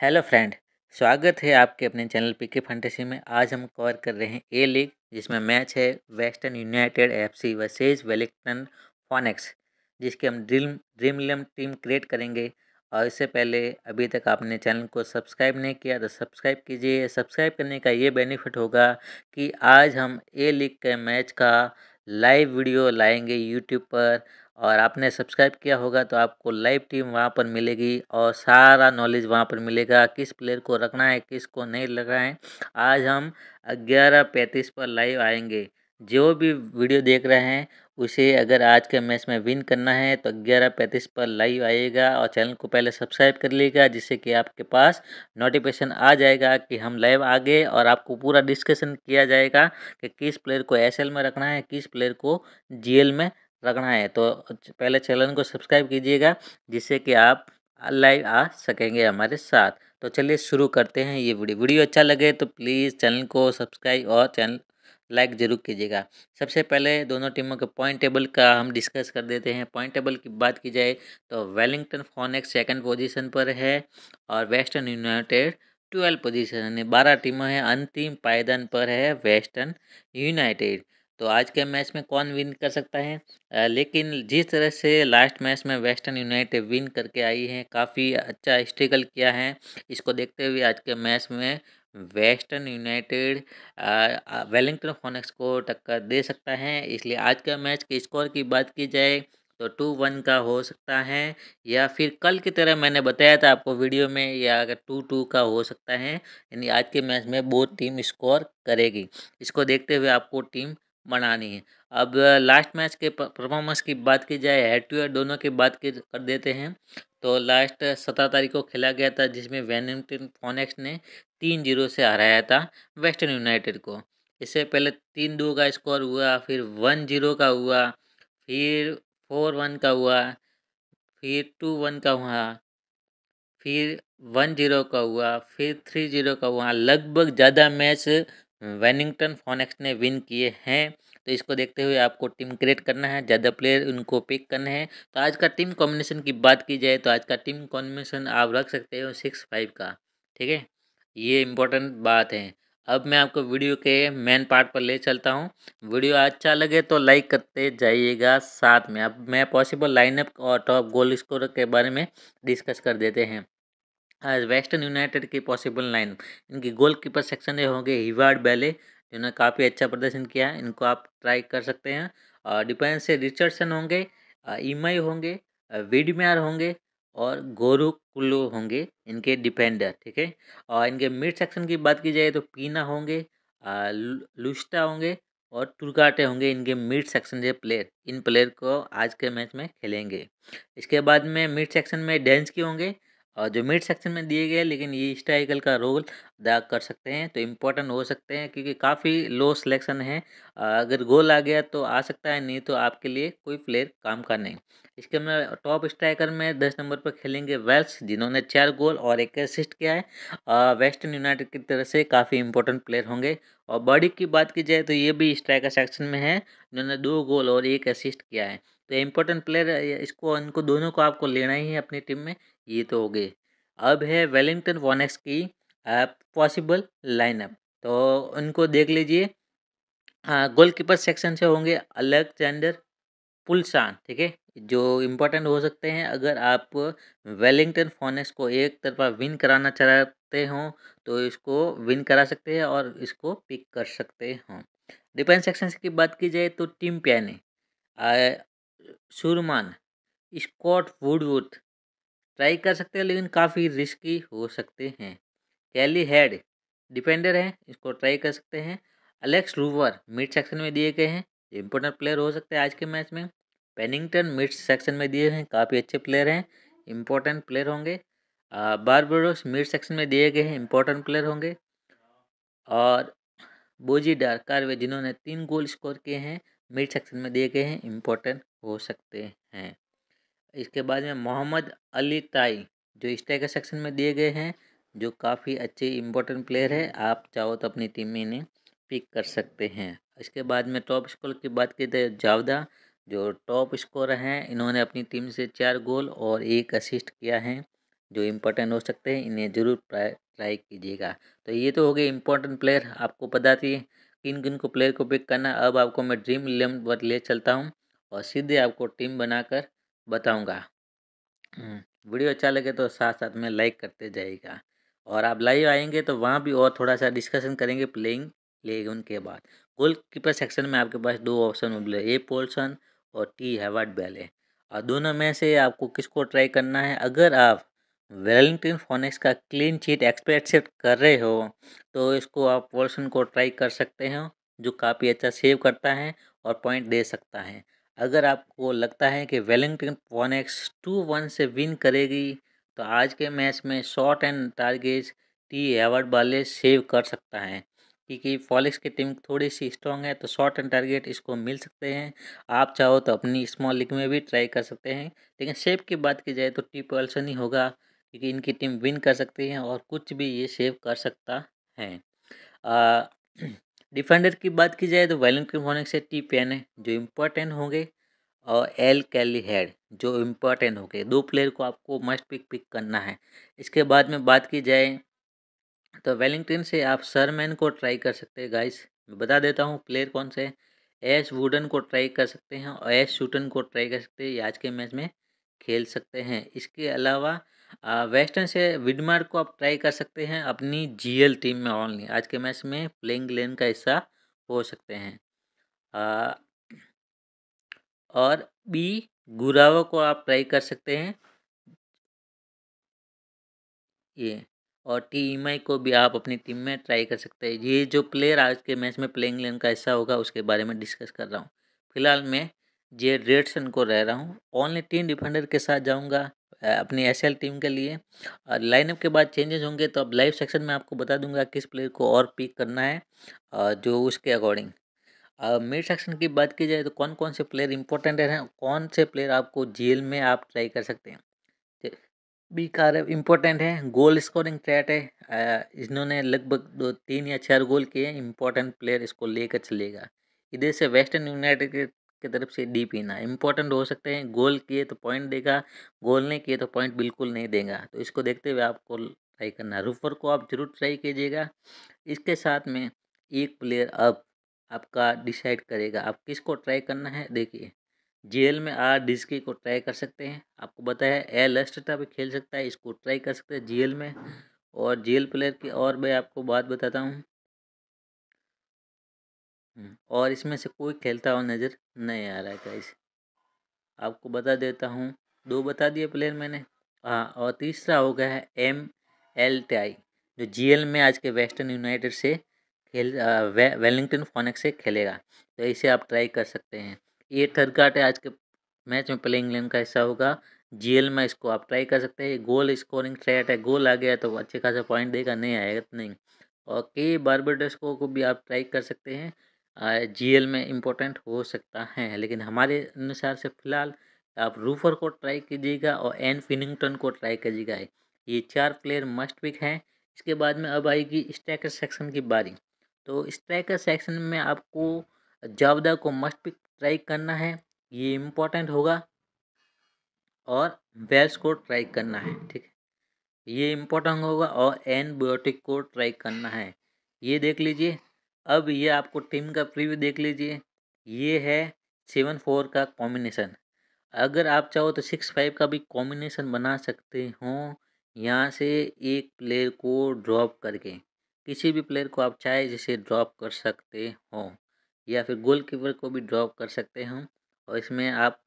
hello friend स्वागत है आपके अपने चैनल पीके फंटेसी में आज हम कवर कर रहे हैं ए लीग जिसमें मैच है Western United FC versus Wellington Phoenix जिसके हम Dream Dream Eleven team create करेंगे और इससे पहले अभी तक आपने चैनल को सब्सक्राइब नहीं किया तो सब्सक्राइब कीजिए सब्सक्राइब करने का ये बेनिफिट होगा कि आज हम ए लीग के मैच का लाइव वीडियो लाएंगे यूट्यूब पर और आपने सब्सक्राइब किया होगा तो आपको लाइव टीम वहाँ पर मिलेगी और सारा नॉलेज वहाँ पर मिलेगा किस प्लेयर को रखना है किस को नहीं रखना है आज हम ग्यारह पैंतीस पर लाइव आएंगे जो भी वीडियो देख रहे हैं उसे अगर आज के मैच में विन करना है तो ग्यारह पैंतीस पर लाइव आएगा और चैनल को पहले सब्सक्राइब कर लीजिएगा जिससे कि आपके पास नोटिफिकेशन आ जाएगा कि हम लाइव आ गए और आपको पूरा डिस्कशन किया जाएगा कि किस प्लेयर को एसएल में रखना है किस प्लेयर को जीएल में रखना है तो पहले चैनल को सब्सक्राइब कीजिएगा जिससे कि आप लाइव आ सकेंगे हमारे साथ तो चलिए शुरू करते हैं ये वीडियो वीडियो अच्छा लगे तो प्लीज़ चैनल को सब्सक्राइब और चैनल लाइक ज़रूर कीजिएगा सबसे पहले दोनों टीमों के पॉइंट टेबल का हम डिस्कस कर देते हैं पॉइंट टेबल की बात की जाए तो वेलिंगटन फॉनेक्स सेकंड पोजीशन पर है और वेस्टर्न यूनाइटेड ट्वेल्व पोजीशन बारह टीमों हैं अंतिम पायदान पर है वेस्टर्न यूनाइटेड तो आज के मैच में कौन विन कर सकता है लेकिन जिस तरह से लास्ट मैच में वेस्टर्न यूनाइटेड विन करके आई है काफ़ी अच्छा स्ट्रगल किया है इसको देखते हुए आज के मैच में वेस्टर्न यूनाइटेड वेलिंगटन फोनिक्स को टक्कर दे सकता है इसलिए आज के मैच के स्कोर की बात की जाए तो टू वन का हो सकता है या फिर कल की तरह मैंने बताया था आपको वीडियो में या अगर टू टू का हो सकता है यानी आज के मैच में बहुत टीम स्कोर करेगी इसको देखते हुए आपको टीम बनानी है अब लास्ट मैच के परफॉर्मेंस की बात की जाए हेड टू हेड दोनों की बात कर देते हैं तो लास्ट सत्रह तारीख को खेला गया था जिसमें वेनिंगटन फोनेक्स ने तीन जीरो से हराया था वेस्टर्न यूनाइटेड को इससे पहले तीन दो का स्कोर हुआ फिर वन जीरो का हुआ फिर फोर वन का हुआ फिर टू वन का हुआ फिर वन जीरो का हुआ फिर थ्री जीरो का हुआ लगभग ज़्यादा मैच वेनिंगटन फॉनेक्स ने विन किए हैं तो इसको देखते हुए आपको टीम क्रिएट करना है ज़्यादा प्लेयर उनको पिक करने हैं तो आज का टीम कॉम्बिनेशन की बात की जाए तो आज का टीम कॉम्बिनेशन आप रख सकते हो सिक्स फाइव का ठीक है ये इम्पोर्टेंट बात है अब मैं आपको वीडियो के मेन पार्ट पर ले चलता हूँ वीडियो अच्छा लगे तो लाइक करते जाइएगा साथ में अब मैं पॉसिबल लाइनअप और टॉप गोल स्कोर के बारे में डिस्कस कर देते हैं वेस्टर्न हाँ, यूनाइटेड की पॉसिबल लाइन इनकी कीपर सेक्शन ये होंगे हिवार्ड बैले जिन्होंने काफ़ी अच्छा प्रदर्शन किया है इनको आप ट्राई कर सकते हैं और डिफेंस से रिचर्डसन होंगे ईमई होंगे विडम्यार होंगे और गोरू कुल्लू होंगे इनके डिफेंडर ठीक है और इनके मिड सेक्शन की बात की जाए तो पीना होंगे लुस्टा होंगे और टुरकाटे होंगे इनके मिड सेक्शन के प्लेयर इन प्लेयर को आज के मैच में खेलेंगे इसके बाद में मिड सेक्शन में डेंस के होंगे और जो मिड सेक्शन में दिए गए लेकिन ये स्ट्राइकल का रोल अदा कर सकते हैं तो इम्पोर्टेंट हो सकते हैं क्योंकि काफ़ी लो सिलेक्शन है अगर गोल आ गया तो आ सकता है नहीं तो आपके लिए कोई प्लेयर काम का नहीं इसके में टॉप स्ट्राइकर में दस नंबर पर खेलेंगे वेल्स जिन्होंने चार गोल और एक असिस्ट किया है वेस्टर्न यूनाइटेड की तरफ से काफ़ी इंपॉर्टेंट प्लेयर होंगे और बॉडी की बात की जाए तो ये भी स्ट्राइकर सेक्शन में है इन्होंने दो गोल और एक असिस्ट किया है तो इम्पोर्टेंट प्लेयर इसको इनको दोनों को आपको लेना ही है अपनी टीम में ये तो हो गए अब है वेलिंगटन वॉनेक्स की पॉसिबल लाइनअप तो उनको देख लीजिए गोलकीपर सेक्शन से होंगे अलेक्जेंडर पुलसान ठीक है जो इम्पोर्टेंट हो सकते हैं अगर आप वेलिंगटन फोनेस को एक तरफा विन कराना चाहते हों तो इसको विन करा सकते हैं और इसको पिक कर सकते हों डिफेंस सेक्शन की बात की जाए तो टीम प्याने सुरमान स्कॉट वुडवुड ट्राई कर सकते हैं लेकिन काफ़ी रिस्की हो सकते हैं कैली हेड डिफेंडर हैं इसको ट्राई कर सकते हैं अलेक्स रूवर मिड सेक्शन में दिए गए हैं इम्पोर्टेंट प्लेयर हो सकते हैं आज के मैच में पेनिंगटन मिड सेक्शन में दिए हैं काफ़ी अच्छे प्लेयर हैं इंपॉर्टेंट प्लेयर होंगे बारबेडोस मिड सेक्शन में दिए गए हैं इंपॉर्टेंट प्लेयर होंगे और बोजी डारकारवे जिन्होंने तीन गोल स्कोर किए हैं मिड सेक्शन में दिए गए हैं इंपॉर्टेंट हो सकते हैं इसके बाद में मोहम्मद अली ताई जो स्ट्राइकर सेक्शन में दिए गए हैं जो काफ़ी अच्छे इंपॉर्टेंट प्लेयर है आप चाहो तो अपनी टीम में इन्हें पिक कर सकते हैं इसके बाद में टॉप स्कोर की बात की जाए जावदा जो टॉप स्कोर हैं इन्होंने अपनी टीम से चार गोल और एक असिस्ट किया है जो इम्पोर्टेंट हो सकते हैं इन्हें ज़रूर ट्राई कीजिएगा तो ये तो हो गए इम्पोर्टेंट प्लेयर आपको पता थी किन किन को प्लेयर को पिक करना अब आपको मैं ड्रीम इलेवन पर ले चलता हूँ और सीधे आपको टीम बनाकर बताऊँगा हम्म, वीडियो अच्छा लगे तो साथ साथ में लाइक करते जाइएगा और आप लाइव आएंगे तो वहाँ भी और थोड़ा सा डिस्कशन करेंगे प्लेइंग लेकिन उनके बाद गोल कीपर सेक्शन में आपके पास दो ऑप्शन मिले ए पोल्सन और टी है वाट बैले और दोनों में से आपको किसको ट्राई करना है अगर आप वेलिंगटन फोनिक्स का क्लीन चीट एक्सपेक्ट सेट कर रहे हो तो इसको आप वर्सन को ट्राई कर सकते हो जो काफ़ी अच्छा सेव करता है और पॉइंट दे सकता है अगर आपको लगता है कि वेलिंगटन फोनिक्स टू वन से विन करेगी तो आज के मैच में शॉर्ट एंड टारगेट टी एवर्ड वाले सेव कर सकता है क्योंकि फॉलिक्स की टीम थोड़ी सी स्ट्रॉन्ग है तो शॉर्ट एंड टारगेट इसको मिल सकते हैं आप चाहो तो अपनी स्मॉल लीग में भी ट्राई कर सकते हैं लेकिन सेफ की बात की जाए तो टी पॉल्सन ही होगा क्योंकि इनकी टीम विन कर सकती है और कुछ भी ये सेव कर सकता है डिफेंडर की बात की जाए तो वेलिंगटन होने से टी पेन है जो इम्पोर्टेंट होंगे और एल कैली हेड जो इम्पोर्टेंट होंगे दो प्लेयर को आपको मस्ट पिक पिक करना है इसके बाद में बात की जाए तो वेलिंगटन से आप सरमैन को ट्राई कर सकते हैं गाइस बता देता हूँ प्लेयर कौन से एस वुडन को ट्राई कर सकते हैं और एस शूटन को ट्राई कर सकते हैं आज के मैच में खेल सकते हैं इसके अलावा वेस्टर्न से विडमार्क को आप ट्राई कर सकते हैं अपनी जीएल टीम में ऑनली आज के मैच में प्लेइंग लेन का हिस्सा हो सकते हैं आ, और बी गुरावा को आप ट्राई कर सकते हैं ये और टी को भी आप अपनी टीम में ट्राई कर सकते हैं ये जो प्लेयर आज के मैच में प्लेइंग लेन हिस्सा होगा उसके बारे में डिस्कस कर रहा हूँ फिलहाल मैं जे रेडसन को रह रहा हूँ ओनली तीन डिफेंडर के साथ जाऊँगा अपनी एस टीम के लिए और लाइनअप के बाद चेंजेस होंगे तो अब लाइव सेक्शन में आपको बता दूंगा किस प्लेयर को और पिक करना है और जो उसके अकॉर्डिंग मिड सेक्शन की बात की जाए तो कौन कौन से प्लेयर इंपॉर्टेंट हैं कौन से प्लेयर आपको जेल में आप ट्राई कर सकते हैं भी कार इम्पोर्टेंट है गोल स्कोरिंग थ्रेट है इन्होंने लगभग दो तीन या चार गोल किए हैं इम्पोर्टेंट प्लेयर इसको लेकर चलेगा इधर से वेस्टर्न यूनाइटेड के की तरफ से डी पीना इम्पोर्टेंट हो सकते हैं गोल किए तो पॉइंट देगा गोल नहीं किए तो पॉइंट बिल्कुल नहीं देगा तो इसको देखते हुए आपको ट्राई करना रूफर को आप जरूर ट्राई कीजिएगा इसके साथ में एक प्लेयर अब आपका डिसाइड करेगा आप किसको ट्राई करना है देखिए एल में आर डिस्की को ट्राई कर सकते हैं आपको बताया है एल एस्टा भी खेल सकता है इसको ट्राई कर सकते हैं एल में और एल प्लेयर की और मैं आपको बात बताता हूँ हम्म, और इसमें से कोई खेलता हुआ नज़र नहीं आ रहा है गाइस आपको बता देता हूँ दो बता दिए प्लेयर मैंने हाँ और तीसरा हो गया है एम एल टी आई जो एल में आज के वेस्टर्न यूनाइटेड से खेल वे, वेलिंगटन फोनिक से खेलेगा तो इसे आप ट्राई कर सकते हैं ये है आज के मैच में प्ले इंग्लैंड का हिस्सा होगा जीएल में इसको आप ट्राई कर सकते हैं गोल स्कोरिंग थ्रेट है गोल आ गया तो अच्छे खासा पॉइंट देगा नहीं आएगा तो नहीं और के बार को, को भी आप ट्राई कर सकते हैं एल में इम्पोर्टेंट हो सकता है लेकिन हमारे अनुसार से फ़िलहाल आप रूफर को ट्राई कीजिएगा और एन फिनिंगटन को ट्राई कीजिएगा ये चार प्लेयर मस्ट पिक हैं इसके बाद में अब आएगी स्ट्राइकर सेक्शन की बारी तो स्ट्राइकर सेक्शन में आपको जावदा को मस्ट पिक ट्राई करना है ये इम्पोर्टेंट होगा और बेल्स को ट्राई करना है ठीक है ये इम्पोर्टेंट होगा और एनबायोटिक को ट्राई करना है ये देख लीजिए अब ये आपको टीम का प्रीव्यू देख लीजिए ये है सेवन फोर का कॉम्बिनेशन अगर आप चाहो तो सिक्स फाइव का भी कॉम्बिनेशन बना सकते हो यहाँ से एक प्लेयर को ड्रॉप करके किसी भी प्लेयर को आप चाहे जिसे ड्रॉप कर सकते हो या फिर गोल कीपर को भी ड्रॉप कर सकते हैं और इसमें आप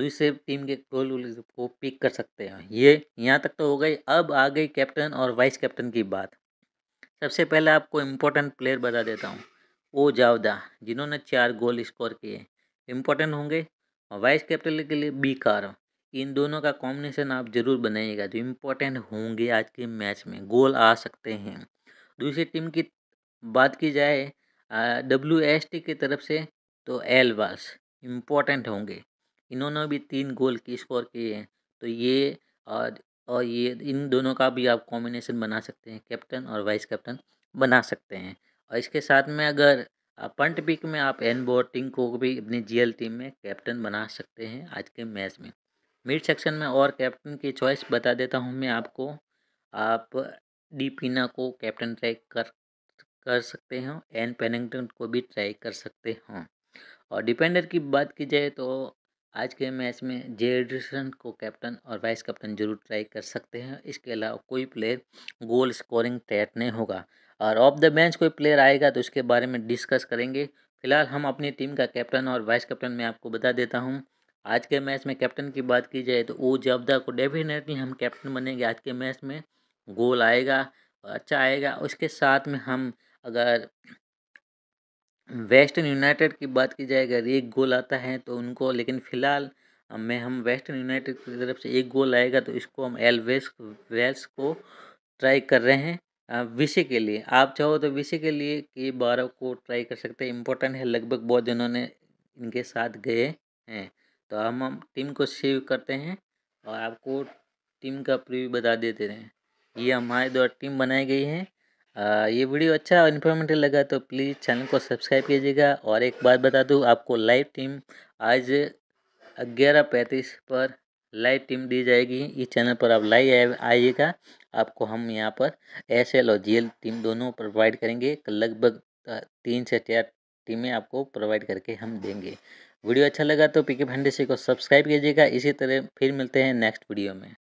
दूसरे टीम के गोल को पिक कर सकते हैं ये यहाँ तक तो हो गई अब आ गई कैप्टन और वाइस कैप्टन की बात सबसे पहले आपको इम्पोर्टेंट प्लेयर बता देता हूँ ओ जावदा जिन्होंने चार गोल स्कोर किए इम्पोर्टेंट होंगे और वाइस कैप्टन के लिए बी कार इन दोनों का कॉम्बिनेशन आप ज़रूर बनाइएगा जो इम्पोर्टेंट होंगे आज के मैच में गोल आ सकते हैं दूसरी टीम की बात की जाए डब्ल्यू एस टी की तरफ से तो एल वास इम्पोर्टेंट होंगे इन्होंने भी तीन गोल की स्कोर किए हैं तो ये और और ये इन दोनों का भी आप कॉम्बिनेशन बना सकते हैं कैप्टन और वाइस कैप्टन बना सकते हैं और इसके साथ में अगर पंट पिक में आप एन बोटिंग को भी अपनी जीएल टीम में कैप्टन बना सकते हैं आज के मैच में मिड सेक्शन में और कैप्टन की चॉइस बता देता हूँ मैं आपको आप डी पीना को कैप्टन ट्रैक कर कर सकते हो एन पेनिंगटन को भी ट्राई कर सकते हो और डिफेंडर की बात की जाए तो आज के मैच में जे एडरसन को कैप्टन और वाइस कैप्टन जरूर ट्राई कर सकते हैं इसके अलावा कोई प्लेयर गोल स्कोरिंग ट्रैट नहीं होगा और ऑफ द बेंच कोई प्लेयर आएगा तो उसके बारे में डिस्कस करेंगे फिलहाल हम अपनी टीम का कैप्टन और वाइस कैप्टन मैं आपको बता देता हूँ आज के मैच में कैप्टन की बात की जाए तो ओ जबदा को डेफिनेटली हम कैप्टन बनेंगे आज के मैच में गोल आएगा अच्छा आएगा उसके साथ में हम अगर वेस्टर्न यूनाइटेड की बात की जाए अगर एक गोल आता है तो उनको लेकिन फ़िलहाल में हम वेस्टर्न यूनाइटेड की तरफ से एक गोल आएगा तो इसको हम एल वेल्स को ट्राई कर रहे हैं विषय के लिए आप चाहो तो विषय के लिए के बारह को ट्राई कर सकते हैं इम्पोर्टेंट है लगभग बहुत जनों ने इनके साथ गए हैं तो हम हम टीम को सेव करते हैं और आपको टीम का प्रीव्यू बता देते हैं ये हमारे द्वारा टीम बनाई गई है ये वीडियो अच्छा और इन्फॉर्मेटिव लगा तो प्लीज़ चैनल को सब्सक्राइब कीजिएगा और एक बात बता दूँ आपको लाइव टीम आज ग्यारह पैंतीस पर लाइव टीम दी जाएगी इस चैनल पर आप लाइव आइएगा आपको हम यहाँ पर एस और जी टीम दोनों प्रोवाइड करेंगे लगभग तीन से चार टीमें आपको प्रोवाइड करके हम देंगे वीडियो अच्छा लगा तो पीके फंडेसी को सब्सक्राइब कीजिएगा इसी तरह फिर मिलते हैं नेक्स्ट वीडियो में